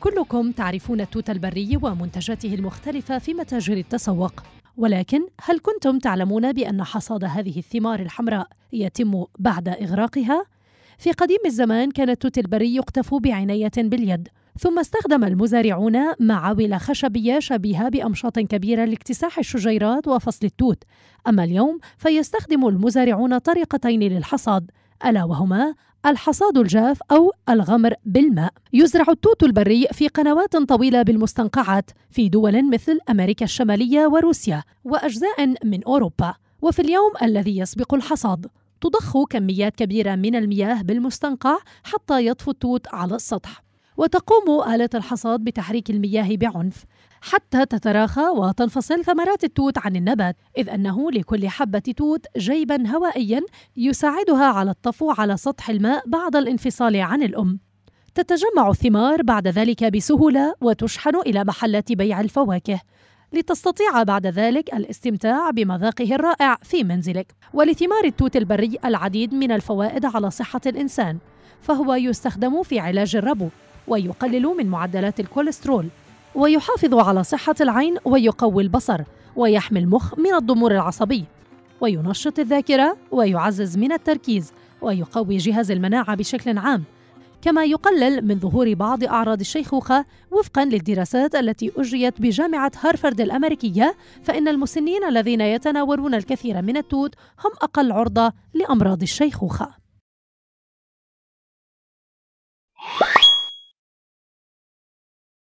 كلكم تعرفون التوت البري ومنتجاته المختلفة في متاجر التسوق ولكن هل كنتم تعلمون بأن حصاد هذه الثمار الحمراء يتم بعد إغراقها؟ في قديم الزمان كان التوت البري يقتف بعناية باليد ثم استخدم المزارعون معاول خشبية شبيهة بأمشاط كبيرة لاكتساح الشجيرات وفصل التوت أما اليوم فيستخدم المزارعون طريقتين للحصاد ألا وهما الحصاد الجاف أو الغمر بالماء يزرع التوت البري في قنوات طويلة بالمستنقعات في دول مثل أمريكا الشمالية وروسيا وأجزاء من أوروبا وفي اليوم الذي يسبق الحصاد تضخ كميات كبيرة من المياه بالمستنقع حتى يطفو التوت على السطح وتقوم آلة الحصاد بتحريك المياه بعنف حتى تتراخى وتنفصل ثمرات التوت عن النبات إذ أنه لكل حبة توت جيبا هوائيا يساعدها على الطفو على سطح الماء بعد الانفصال عن الأم تتجمع الثمار بعد ذلك بسهولة وتشحن إلى محلات بيع الفواكه لتستطيع بعد ذلك الاستمتاع بمذاقه الرائع في منزلك ولثمار التوت البري العديد من الفوائد على صحة الإنسان فهو يستخدم في علاج الربو ويقلل من معدلات الكوليسترول ويحافظ على صحة العين ويقوي البصر ويحمي المخ من الضمور العصبي وينشط الذاكرة ويعزز من التركيز ويقوي جهاز المناعة بشكل عام كما يقلل من ظهور بعض أعراض الشيخوخة وفقا للدراسات التي أجريت بجامعة هارفرد الأمريكية فإن المسنين الذين يتناولون الكثير من التوت هم أقل عرضة لأمراض الشيخوخة